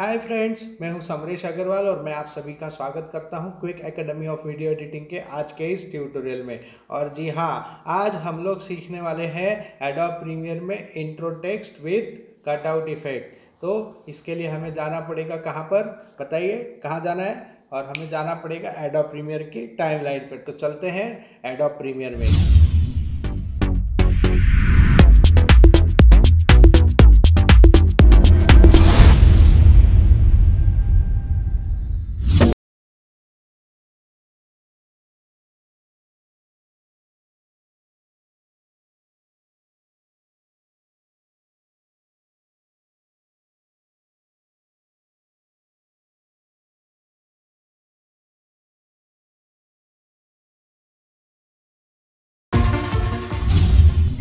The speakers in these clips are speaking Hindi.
हाय फ्रेंड्स मैं हूं समरेश अग्रवाल और मैं आप सभी का स्वागत करता हूं quick academy of video editing के आज के इस ट्यूटोरियल में और जी हाँ आज हम लोग सीखने वाले हैं एडोब प्रीमियर में intro text with cutout effect तो इसके लिए हमें जाना पड़ेगा कहाँ पर बताइए कहाँ जाना है और हमें जाना पड़ेगा एडोब प्रीमियर की टाइम पर तो चलते हैं एडोब प्रीमियर में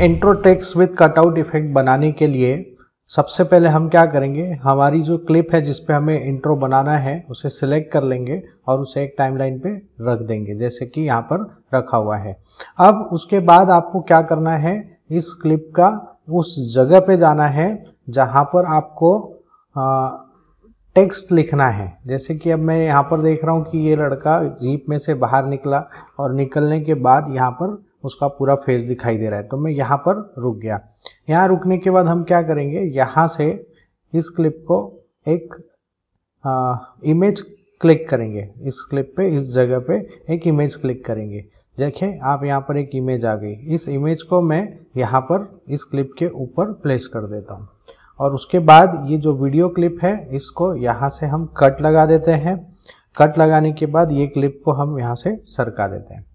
intro text with cutout effect बनाने के लिए सबसे पहले हम क्या करेंगे हमारी जो क्लिप है जिसपे हमें इंट्रो बनाना है उसे सिलेक्ट कर लेंगे और उसे एक टाइमलाइन पे रख देंगे जैसे कि यहाँ पर रखा हुआ है अब उसके बाद आपको क्या करना है इस क्लिप का उस जगह पे जाना है जहाँ पर आपको टेक्स्ट लिखना है जैसे कि अब मैं यहाँ पर देख रहा हूँ कि ये लड़का जीप में से बाहर निकला और निकलने के बाद यहाँ पर उसका पूरा फेस दिखाई दे रहा है तो मैं यहाँ पर रुक गया यहाँ रुकने के बाद हम क्या करेंगे यहाँ से इस क्लिप को एक आ, इमेज क्लिक करेंगे इस क्लिप पे इस जगह पे एक इमेज क्लिक करेंगे देखिए आप यहाँ पर एक इमेज आ गई इस इमेज को मैं यहाँ पर इस क्लिप के ऊपर प्लेस कर देता हूँ और उसके बाद ये जो वीडियो क्लिप है इसको यहाँ से हम कट लगा देते हैं कट लगाने के बाद ये क्लिप को हम यहाँ से सरका देते हैं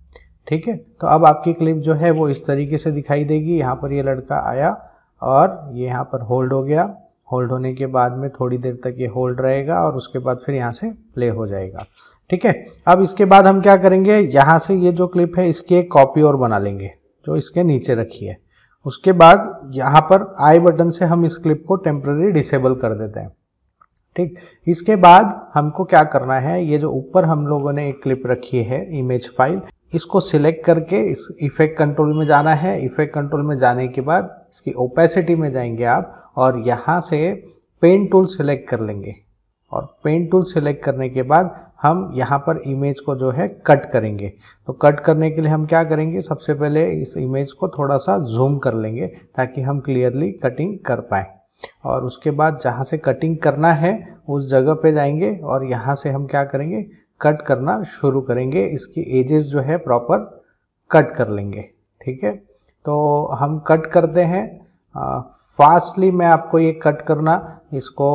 ठीक है तो अब आपकी क्लिप जो है वो इस तरीके से दिखाई देगी यहाँ पर ये लड़का आया और ये यहाँ पर होल्ड हो गया होल्ड होने के बाद में थोड़ी देर तक ये होल्ड रहेगा और उसके बाद फिर यहाँ से प्ले हो जाएगा ठीक है अब इसके बाद हम क्या करेंगे यहाँ से ये जो क्लिप है इसकी एक कॉपी और बना लेंगे जो इसके नीचे रखी है उसके बाद यहाँ पर आई बटन से हम इस क्लिप को टेम्प्ररी डिसेबल कर देते हैं ठीक इसके बाद हमको क्या करना है ये जो ऊपर हम लोगों ने एक क्लिप रखी है इमेज फाइल इसको सिलेक्ट करके इस इफेक्ट कंट्रोल में जाना है इफेक्ट कंट्रोल में जाने के बाद इसकी ओपेसिटी में जाएंगे आप और यहाँ से पेन टूल सिलेक्ट कर लेंगे और पेन टूल सिलेक्ट करने के बाद हम यहाँ पर इमेज को जो है कट करेंगे तो कट करने के लिए हम क्या करेंगे सबसे पहले इस इमेज को थोड़ा सा जूम कर लेंगे ताकि हम क्लियरली कटिंग कर पाए और उसके बाद जहाँ से कटिंग करना है उस जगह पे जाएंगे और यहाँ से हम क्या करेंगे कट करना शुरू करेंगे इसकी एजेस जो है प्रॉपर कट कर लेंगे ठीक है तो हम कट करते हैं फास्टली मैं आपको ये कट करना इसको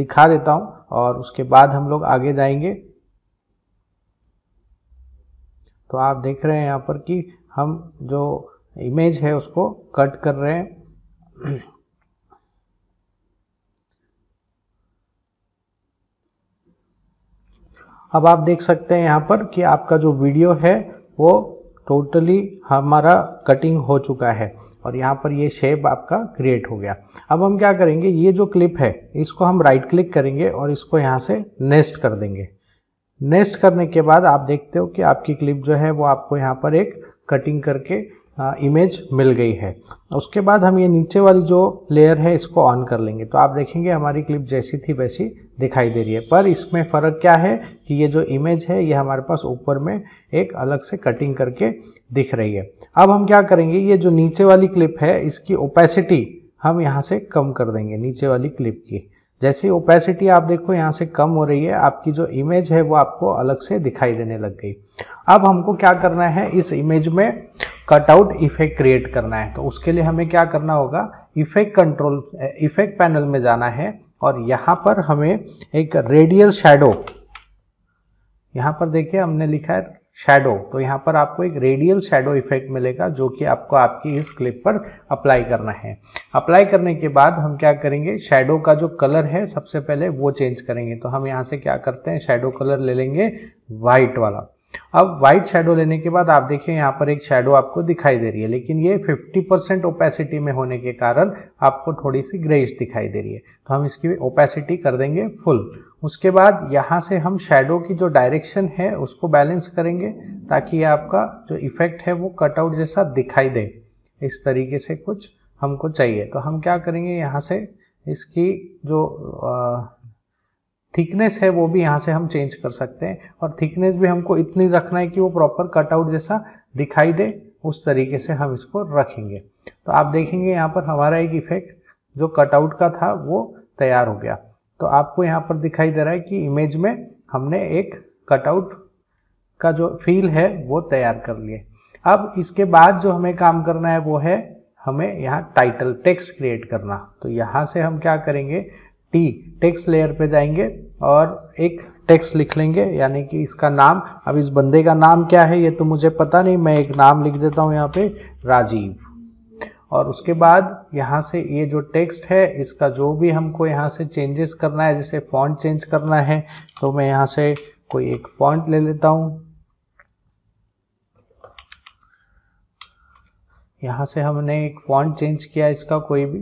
दिखा देता हूँ और उसके बाद हम लोग आगे जाएंगे तो आप देख रहे हैं यहाँ पर कि हम जो इमेज है उसको कट कर रहे हैं अब आप देख सकते हैं यहाँ पर कि आपका जो वीडियो है वो टोटली हमारा कटिंग हो चुका है और यहाँ पर ये शेप आपका क्रिएट हो गया अब हम क्या करेंगे ये जो क्लिप है इसको हम राइट क्लिक करेंगे और इसको यहाँ से नेस्ट कर देंगे नेस्ट करने के बाद आप देखते हो कि आपकी क्लिप जो है वो आपको यहाँ पर एक कटिंग करके इमेज मिल गई है उसके बाद हम ये नीचे वाली जो लेयर है इसको ऑन कर लेंगे तो आप देखेंगे हमारी क्लिप जैसी थी वैसी दिखाई दे रही है पर इसमें फ़र्क क्या है कि ये जो इमेज है ये हमारे पास ऊपर में एक अलग से कटिंग करके दिख रही है अब हम क्या करेंगे ये जो नीचे वाली क्लिप है इसकी ओपेसिटी हम यहाँ से कम कर देंगे नीचे वाली क्लिप की जैसे ओपेसिटी आप देखो यहाँ से कम हो रही है आपकी जो इमेज है वो आपको अलग से दिखाई देने लग गई अब हमको क्या करना है इस इमेज में कटआउट इफेक्ट क्रिएट करना है तो उसके लिए हमें क्या करना होगा इफेक्ट कंट्रोल इफेक्ट पैनल में जाना है और यहां पर हमें एक रेडियल शेडो यहां पर देखिए हमने लिखा है शेडो तो यहां पर आपको एक रेडियल शेडो इफेक्ट मिलेगा जो कि आपको आपकी इस क्लिप पर अप्लाई करना है अप्लाई करने के बाद हम क्या करेंगे शेडो का जो कलर है सबसे पहले वो चेंज करेंगे तो हम यहाँ से क्या करते हैं शेडो कलर ले लेंगे व्हाइट वाला अब व्हाइट शेडो लेने के बाद आप देखिए यहाँ पर एक शेडो आपको दिखाई दे रही है लेकिन ये 50% परसेंट ओपेसिटी में होने के कारण आपको थोड़ी सी ग्रेज दिखाई दे रही है तो हम इसकी ओपेसिटी कर देंगे फुल उसके बाद यहाँ से हम शेडो की जो डायरेक्शन है उसको बैलेंस करेंगे ताकि आपका जो इफेक्ट है वो कटआउट जैसा दिखाई दे इस तरीके से कुछ हमको चाहिए तो हम क्या करेंगे यहाँ से इसकी जो थिकनेस है वो भी यहाँ से हम चेंज कर सकते हैं और थिकनेस भी हमको इतनी रखना है कि वो प्रॉपर कटआउट जैसा दिखाई दे उस तरीके से हम इसको रखेंगे तो आप देखेंगे यहाँ पर हमारा एक इफेक्ट जो कटआउट का था वो तैयार हो गया तो आपको यहाँ पर दिखाई दे रहा है कि इमेज में हमने एक कटआउट का जो फील है वो तैयार कर लिए अब इसके बाद जो हमें काम करना है वो है हमें यहाँ टाइटल टेक्स्ट क्रिएट करना तो यहाँ से हम क्या करेंगे टी टेक्स्ट लेयर पे जाएंगे और एक टेक्स्ट लिख लेंगे यानी कि इसका नाम अब इस बंदे का नाम क्या है ये तो मुझे पता नहीं मैं एक नाम लिख देता हूँ यहाँ पे राजीव और उसके बाद यहाँ से ये जो टेक्स्ट है इसका जो भी हमको यहाँ से चेंजेस करना है जैसे फॉन्ट चेंज करना है तो मैं यहाँ से कोई एक फॉन्ट ले लेता हूँ यहाँ से हमने एक फॉन्ट चेंज किया इसका कोई भी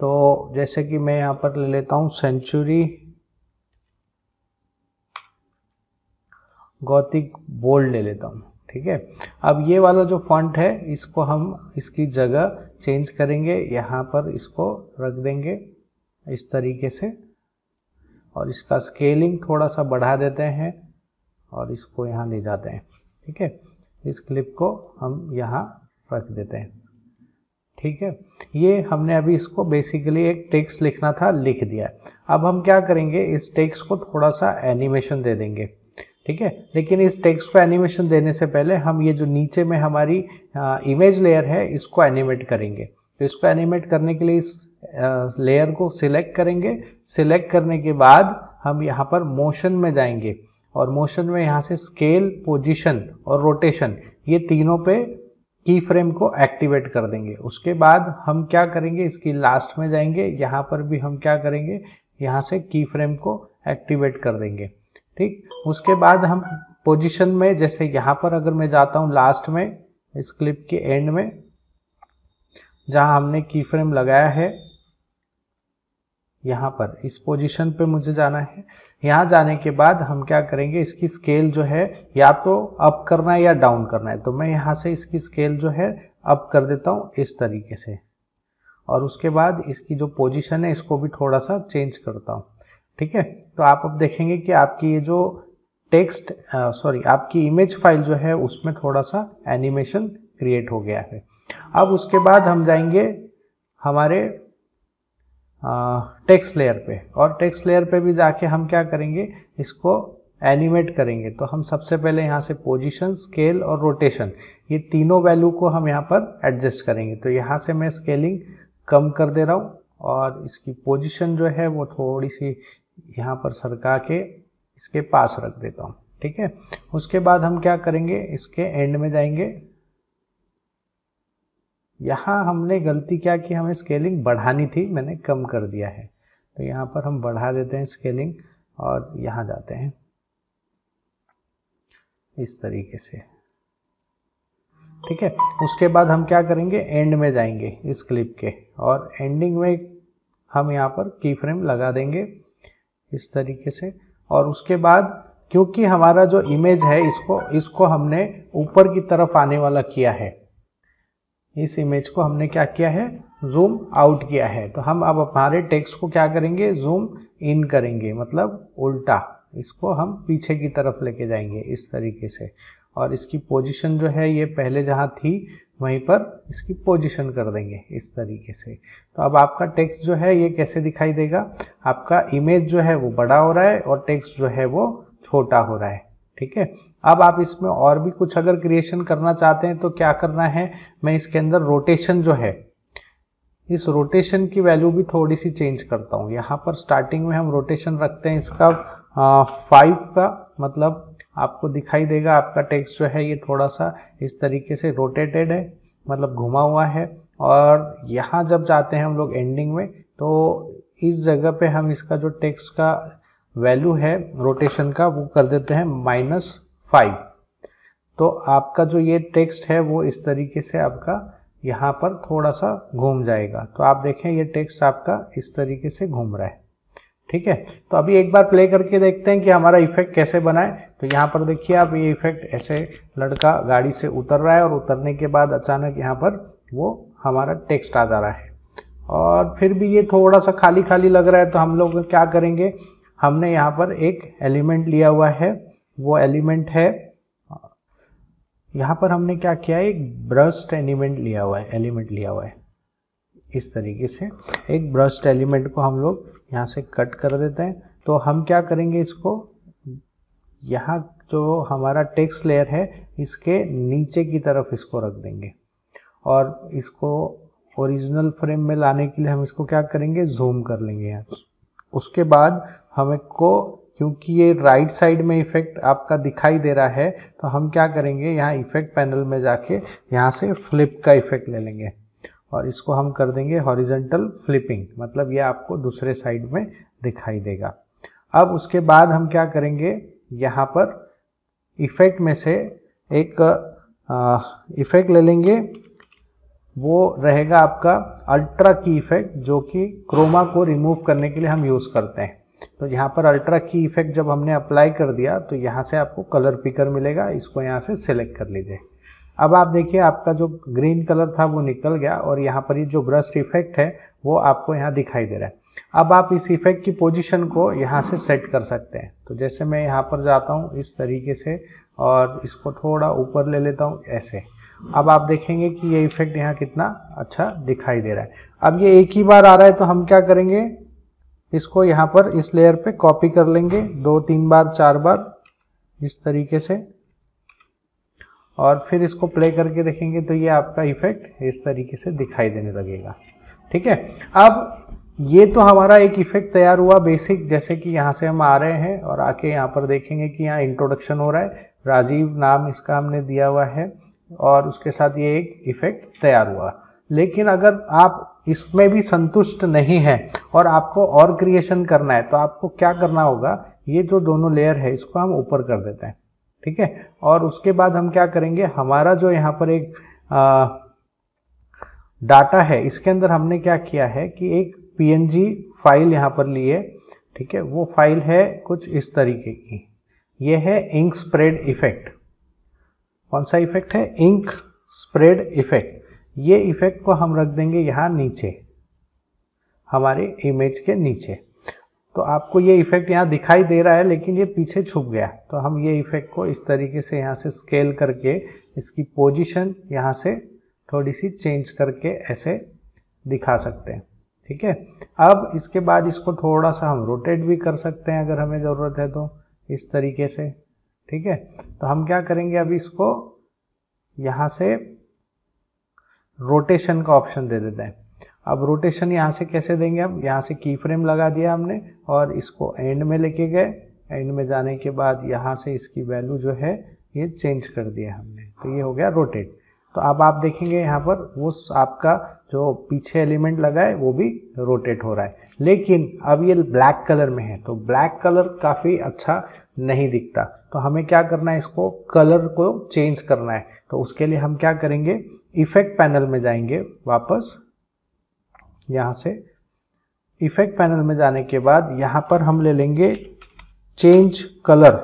तो जैसे कि मैं यहाँ पर ले लेता हूँ सेंचुरी गौतिक बोल्ड ले लेता हूँ ठीक है अब ये वाला जो फॉन्ट है इसको हम इसकी जगह चेंज करेंगे यहाँ पर इसको रख देंगे इस तरीके से और इसका स्केलिंग थोड़ा सा बढ़ा देते हैं और इसको यहाँ ले जाते हैं ठीक है इस क्लिप को हम यहाँ रख देते हैं ठीक है ये हमने अभी इसको बेसिकली एक टेक्स्ट लिखना था लिख दिया अब हम क्या करेंगे इस टेक्स्ट को थोड़ा सा एनिमेशन दे देंगे ठीक है लेकिन इस टेक्स्ट को एनिमेशन देने से पहले हम ये जो नीचे में हमारी आ, इमेज लेयर है इसको एनिमेट करेंगे तो इसको एनिमेट करने के लिए इस लेयर को सिलेक्ट करेंगे सिलेक्ट करने के बाद हम यहाँ पर मोशन में जाएंगे और मोशन में यहाँ से स्केल पोजिशन और रोटेशन ये तीनों पे की फ्रेम को एक्टिवेट कर देंगे उसके बाद हम क्या करेंगे इसकी लास्ट में जाएंगे यहाँ पर भी हम क्या करेंगे यहाँ से की फ्रेम को एक्टिवेट कर देंगे ठीक उसके बाद हम पोजीशन में जैसे यहाँ पर अगर मैं जाता हूँ लास्ट में इस क्लिप के एंड में जहाँ हमने की फ्रेम लगाया है यहाँ पर इस पोजीशन पे मुझे जाना है यहाँ जाने के बाद हम क्या करेंगे इसकी स्केल जो है या तो अप करना है या डाउन करना है तो मैं यहाँ से इसकी स्केल जो है अप कर देता हूँ इस तरीके से और उसके बाद इसकी जो पोजीशन है इसको भी थोड़ा सा चेंज करता हूँ ठीक है तो आप अब देखेंगे कि आपकी ये जो टेक्स्ट सॉरी आपकी इमेज फाइल जो है उसमें थोड़ा सा एनिमेशन क्रिएट हो गया है अब उसके बाद हम जाएंगे हमारे टेक्स्ट लेयर पे और टेक्स्ट लेयर पे भी जाके हम क्या करेंगे इसको एनिमेट करेंगे तो हम सबसे पहले यहाँ से पोजीशन स्केल और रोटेशन ये तीनों वैल्यू को हम यहाँ पर एडजस्ट करेंगे तो यहाँ से मैं स्केलिंग कम कर दे रहा हूँ और इसकी पोजीशन जो है वो थोड़ी सी यहाँ पर सरका के इसके पास रख देता हूँ ठीक है उसके बाद हम क्या करेंगे इसके एंड में जाएंगे यहाँ हमने गलती क्या की हमें स्केलिंग बढ़ानी थी मैंने कम कर दिया है तो यहाँ पर हम बढ़ा देते हैं स्केलिंग और यहाँ जाते हैं इस तरीके से ठीक है उसके बाद हम क्या करेंगे एंड में जाएंगे इस क्लिप के और एंडिंग में हम यहाँ पर की फ्रेम लगा देंगे इस तरीके से और उसके बाद क्योंकि हमारा जो इमेज है इसको इसको हमने ऊपर की तरफ आने वाला किया है इस इमेज को हमने क्या किया है जूम आउट किया है तो हम अब हमारे टेक्स्ट को क्या करेंगे जूम इन करेंगे मतलब उल्टा इसको हम पीछे की तरफ लेके जाएंगे इस तरीके से और इसकी पोजीशन जो है ये पहले जहाँ थी वहीं पर इसकी पोजीशन कर देंगे इस तरीके से तो अब आपका टेक्स्ट जो है ये कैसे दिखाई देगा आपका इमेज जो है वो बड़ा हो रहा है और टेक्स्ट जो है वो छोटा हो रहा है ठीक है अब आप इसमें और भी कुछ अगर क्रिएशन करना चाहते हैं तो क्या करना है मैं इसके अंदर रोटेशन जो है इस रोटेशन की वैल्यू भी थोड़ी सी चेंज करता हूँ यहां पर स्टार्टिंग में हम रोटेशन रखते हैं इसका फाइव का मतलब आपको दिखाई देगा आपका टेक्स्ट जो है ये थोड़ा सा इस तरीके से रोटेटेड है मतलब घुमा हुआ है और यहां जब जाते हैं हम लोग एंडिंग में तो इस जगह पे हम इसका जो टेक्स्ट का वैल्यू है रोटेशन का वो कर देते हैं माइनस फाइव तो आपका जो ये टेक्स्ट है वो इस तरीके से आपका यहाँ पर थोड़ा सा घूम जाएगा तो आप देखें ये टेक्स्ट आपका इस तरीके से घूम रहा है ठीक है तो अभी एक बार प्ले करके देखते हैं कि हमारा इफेक्ट कैसे बनाए तो यहाँ पर देखिए आप ये इफेक्ट ऐसे लड़का गाड़ी से उतर रहा है और उतरने के बाद अचानक यहाँ पर वो हमारा टेक्स्ट आ जा रहा है और फिर भी ये थोड़ा सा खाली खाली लग रहा है तो हम लोग क्या करेंगे हमने यहाँ पर एक एलिमेंट लिया हुआ है वो एलिमेंट है यहाँ पर हमने क्या किया है एक ब्रस्ट एलिमेंट लिया हुआ है एलिमेंट लिया हुआ है इस तरीके से एक ब्रस्ट एलिमेंट को हम लोग यहाँ से कट कर देते हैं तो हम क्या करेंगे इसको यहाँ जो हमारा टेक्स्ट लेयर है इसके नीचे की तरफ इसको रख देंगे और इसको ओरिजिनल फ्रेम में लाने के लिए हम इसको क्या करेंगे जूम कर लेंगे यहाँ उसके बाद हमें को क्योंकि ये राइट साइड में इफेक्ट आपका दिखाई दे रहा है तो हम क्या करेंगे यहाँ इफेक्ट पैनल में जाके यहाँ से फ्लिप का इफेक्ट ले लेंगे और इसको हम कर देंगे हॉरिजेंटल फ्लिपिंग मतलब ये आपको दूसरे साइड में दिखाई देगा अब उसके बाद हम क्या करेंगे यहाँ पर इफेक्ट में से एक इफेक्ट ले लेंगे वो रहेगा आपका अल्ट्रा की इफेक्ट जो कि क्रोमा को रिमूव करने के लिए हम यूज़ करते हैं तो यहाँ पर अल्ट्रा की इफेक्ट जब हमने अप्लाई कर दिया तो यहाँ से आपको कलर पिकर मिलेगा इसको यहाँ से सेलेक्ट कर लीजिए अब आप देखिए आपका जो ग्रीन कलर था वो निकल गया और यहाँ पर ये जो ब्रस्ट इफेक्ट है वो आपको यहाँ दिखाई दे रहा है अब आप इस इफेक्ट की पोजिशन को यहाँ से सेट कर सकते हैं तो जैसे मैं यहाँ पर जाता हूँ इस तरीके से और इसको थोड़ा ऊपर ले लेता हूँ ऐसे अब आप देखेंगे कि ये इफेक्ट यहाँ कितना अच्छा दिखाई दे रहा है अब ये एक ही बार आ रहा है तो हम क्या करेंगे इसको यहाँ पर इस लेयर पे कॉपी कर लेंगे दो तीन बार चार बार इस तरीके से और फिर इसको प्ले करके देखेंगे तो ये आपका इफेक्ट इस तरीके से दिखाई देने लगेगा ठीक है अब ये तो हमारा एक इफेक्ट तैयार हुआ बेसिक जैसे कि यहाँ से हम आ रहे हैं और आके यहाँ पर देखेंगे कि यहाँ इंट्रोडक्शन हो रहा है राजीव नाम इसका हमने दिया हुआ है और उसके साथ ये एक इफेक्ट तैयार हुआ लेकिन अगर आप इसमें भी संतुष्ट नहीं है और आपको और क्रिएशन करना है तो आपको क्या करना होगा ये जो दोनों लेयर है इसको हम ऊपर कर देते हैं ठीक है और उसके बाद हम क्या करेंगे हमारा जो यहाँ पर एक आ, डाटा है इसके अंदर हमने क्या किया है कि एक पीएनजी फाइल यहाँ पर ली है ठीक है वो फाइल है कुछ इस तरीके की ये है इंक स्प्रेड इफेक्ट कौन सा इफेक्ट है इंक स्प्रेड इफेक्ट ये इफेक्ट को हम रख देंगे यहाँ नीचे हमारे इमेज के नीचे तो आपको ये इफेक्ट यहाँ दिखाई दे रहा है लेकिन ये पीछे छुप गया तो हम ये इफेक्ट को इस तरीके से यहाँ से स्केल करके इसकी पोजिशन यहाँ से थोड़ी सी चेंज करके ऐसे दिखा सकते हैं ठीक है अब इसके बाद इसको थोड़ा सा हम रोटेट भी कर सकते हैं अगर हमें ज़रूरत है तो इस तरीके से ठीक है तो हम क्या करेंगे अभी इसको यहां से रोटेशन का ऑप्शन दे देते हैं अब रोटेशन यहां से कैसे देंगे हम यहां से की फ्रेम लगा दिया हमने और इसको एंड में लेके गए एंड में जाने के बाद यहां से इसकी वैल्यू जो है ये चेंज कर दिया हमने तो ये हो गया रोटेट तो अब आप देखेंगे यहाँ पर उस आपका जो पीछे एलिमेंट लगा है वो भी रोटेट हो रहा है लेकिन अब ये ब्लैक कलर में है तो ब्लैक कलर काफ़ी अच्छा नहीं दिखता तो हमें क्या करना है इसको कलर को चेंज करना है तो उसके लिए हम क्या करेंगे इफेक्ट पैनल में जाएंगे वापस यहाँ से इफेक्ट पैनल में जाने के बाद यहाँ पर हम ले लेंगे चेंज कलर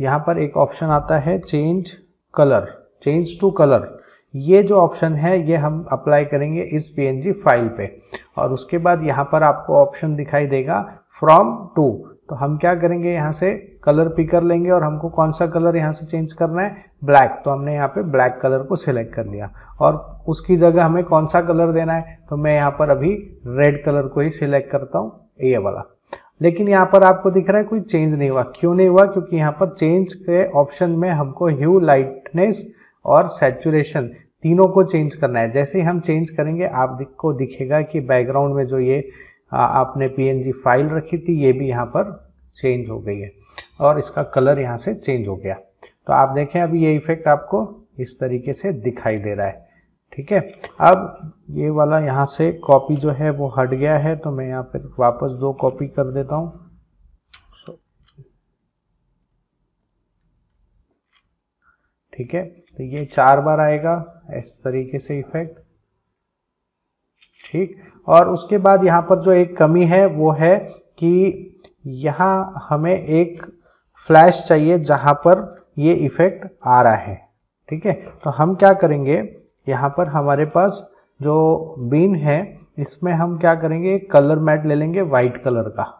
यहाँ पर एक ऑप्शन आता है change colour change to colour ये जो ऑप्शन है ये हम अप्लाई करेंगे इस पी फाइल पे और उसके बाद यहाँ पर आपको ऑप्शन दिखाई देगा फ्रॉम टू तो हम क्या करेंगे यहाँ से कलर पिकर लेंगे और हमको कौन सा कलर यहाँ से चेंज करना है ब्लैक तो हमने यहाँ पे ब्लैक कलर को सिलेक्ट कर लिया और उसकी जगह हमें कौन सा कलर देना है तो मैं यहाँ पर अभी रेड कलर को ही सिलेक्ट करता हूँ ये वाला लेकिन यहाँ पर आपको दिख रहा है कोई चेंज नहीं हुआ क्यों नहीं हुआ क्योंकि यहाँ पर चेंज के ऑप्शन में हमको ह्यू लाइटनेस और सेचुरेशन तीनों को चेंज करना है जैसे ही हम चेंज करेंगे आप को दिखेगा कि बैकग्राउंड में जो ये आपने पीएनजी फाइल रखी थी ये भी यहाँ पर चेंज हो गई है और इसका कलर यहाँ से चेंज हो गया तो आप देखें अभी ये इफेक्ट आपको इस तरीके से दिखाई दे रहा है ठीक है अब ये वाला यहाँ से कॉपी जो है वो हट गया है तो मैं यहाँ पर वापस दो कॉपी कर देता हूँ ठीक है तो ये चार बार आएगा इस तरीके से इफेक्ट ठीक और उसके बाद यहां पर जो एक कमी है वो है कि यहां हमें एक फ्लैश चाहिए जहां पर ये इफेक्ट आ रहा है ठीक है तो हम क्या करेंगे यहां पर हमारे पास जो बीन है इसमें हम क्या करेंगे कलर मैट ले लेंगे व्हाइट कलर का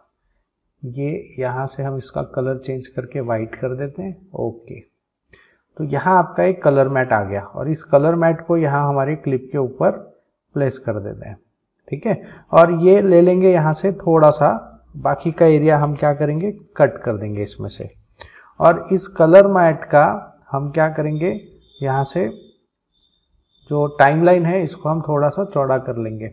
ये यहां से हम इसका कलर चेंज करके व्हाइट कर देते हैं ओके तो यहाँ आपका एक कलर मैट आ गया और इस कलर मैट को यहाँ हमारे क्लिप के ऊपर प्लेस कर देते हैं ठीक है और ये ले लेंगे यहाँ से थोड़ा सा बाकी का एरिया हम क्या करेंगे कट कर देंगे इसमें से और इस कलर मैट का हम क्या करेंगे यहाँ से जो टाइमलाइन है इसको हम थोड़ा सा चौड़ा कर लेंगे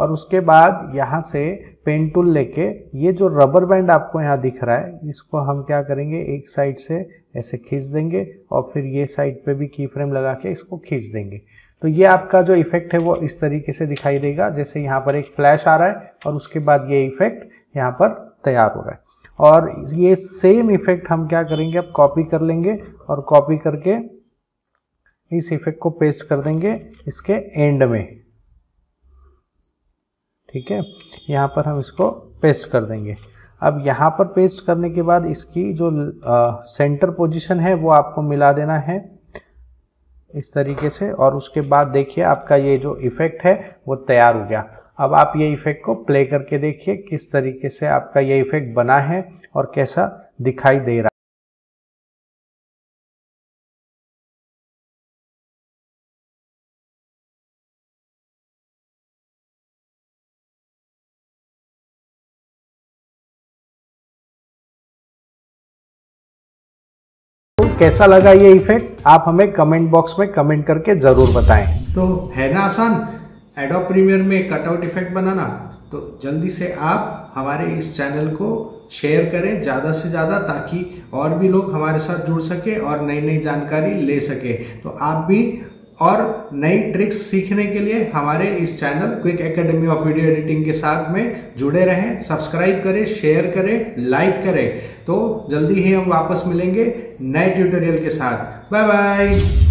और उसके बाद यहाँ से पेन टूल लेके ये जो रबर बैंड आपको यहाँ दिख रहा है इसको हम क्या करेंगे एक साइड से ऐसे खींच देंगे और फिर ये साइड पे भी की फ्रेम लगा के इसको खींच देंगे तो ये आपका जो इफेक्ट है वो इस तरीके से दिखाई देगा जैसे यहाँ पर एक फ्लैश आ रहा है और उसके बाद ये इफेक्ट यहाँ पर तैयार हो रहा है और ये सेम इफेक्ट हम क्या करेंगे अब कॉपी कर लेंगे और कॉपी करके इस इफेक्ट को पेस्ट कर देंगे इसके एंड में ठीक है यहाँ पर हम इसको पेस्ट कर देंगे अब यहाँ पर पेस्ट करने के बाद इसकी जो सेंटर पोजीशन है वो आपको मिला देना है इस तरीके से और उसके बाद देखिए आपका ये जो इफेक्ट है वो तैयार हो गया अब आप ये इफेक्ट को प्ले करके देखिए किस तरीके से आपका ये इफेक्ट बना है और कैसा दिखाई दे रहा है कैसा लगा ये इफेक्ट आप हमें कमेंट बॉक्स में कमेंट करके जरूर बताएं तो है ना आसान एडो प्रीमियर में कटआउट इफेक्ट बनाना तो जल्दी से आप हमारे इस चैनल को शेयर करें ज़्यादा से ज़्यादा ताकि और भी लोग हमारे साथ जुड़ सके और नई नई जानकारी ले सके तो आप भी और नई ट्रिक्स सीखने के लिए हमारे इस channel quick academy of video editing के साथ में जुड़े रहें सब्सक्राइब करें शेयर करें लाइक करें तो जल्दी ही हम वापस मिलेंगे नए ट्यूटोरियल के साथ बाय बाय